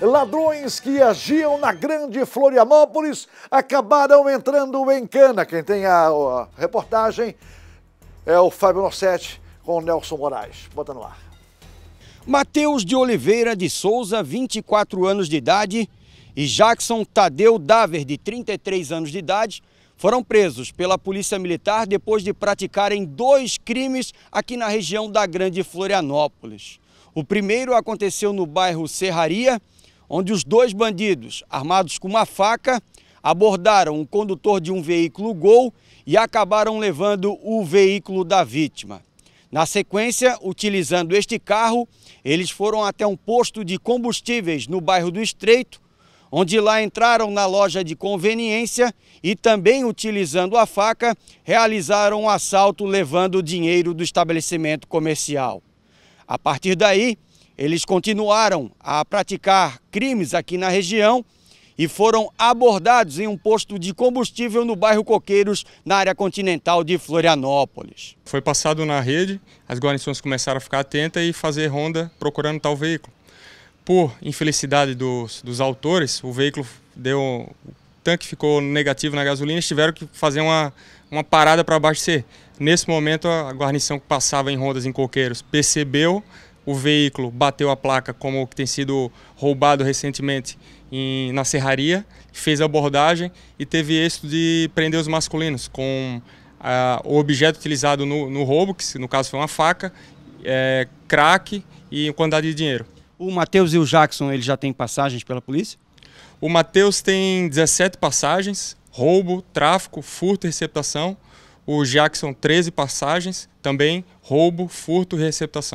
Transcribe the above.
Ladrões que agiam na grande Florianópolis acabaram entrando em cana. Quem tem a, a reportagem é o Fábio Nossetti com o Nelson Moraes. Bota no ar. Mateus de Oliveira de Souza, 24 anos de idade, e Jackson Tadeu Daver, de 33 anos de idade, foram presos pela Polícia Militar depois de praticarem dois crimes aqui na região da Grande Florianópolis. O primeiro aconteceu no bairro Serraria onde os dois bandidos, armados com uma faca, abordaram o condutor de um veículo Gol e acabaram levando o veículo da vítima. Na sequência, utilizando este carro, eles foram até um posto de combustíveis no bairro do Estreito, onde lá entraram na loja de conveniência e também utilizando a faca, realizaram um assalto levando o dinheiro do estabelecimento comercial. A partir daí, eles continuaram a praticar crimes aqui na região e foram abordados em um posto de combustível no bairro Coqueiros, na área continental de Florianópolis. Foi passado na rede, as guarnições começaram a ficar atentas e fazer ronda procurando tal veículo. Por infelicidade dos, dos autores, o veículo deu. O tanque ficou negativo na gasolina e tiveram que fazer uma, uma parada para abastecer. Nesse momento, a guarnição que passava em rondas em coqueiros percebeu o veículo bateu a placa, como o que tem sido roubado recentemente em, na serraria, fez a abordagem e teve êxito de prender os masculinos com ah, o objeto utilizado no, no, roubo, que no caso foi uma faca, é, crack e quantidade de dinheiro. O Matheus e o Jackson, eles já têm passagens pela polícia? O Matheus tem 17 passagens, roubo, tráfico, furto e receptação. O Jackson, 13 passagens, também roubo, furto e receptação.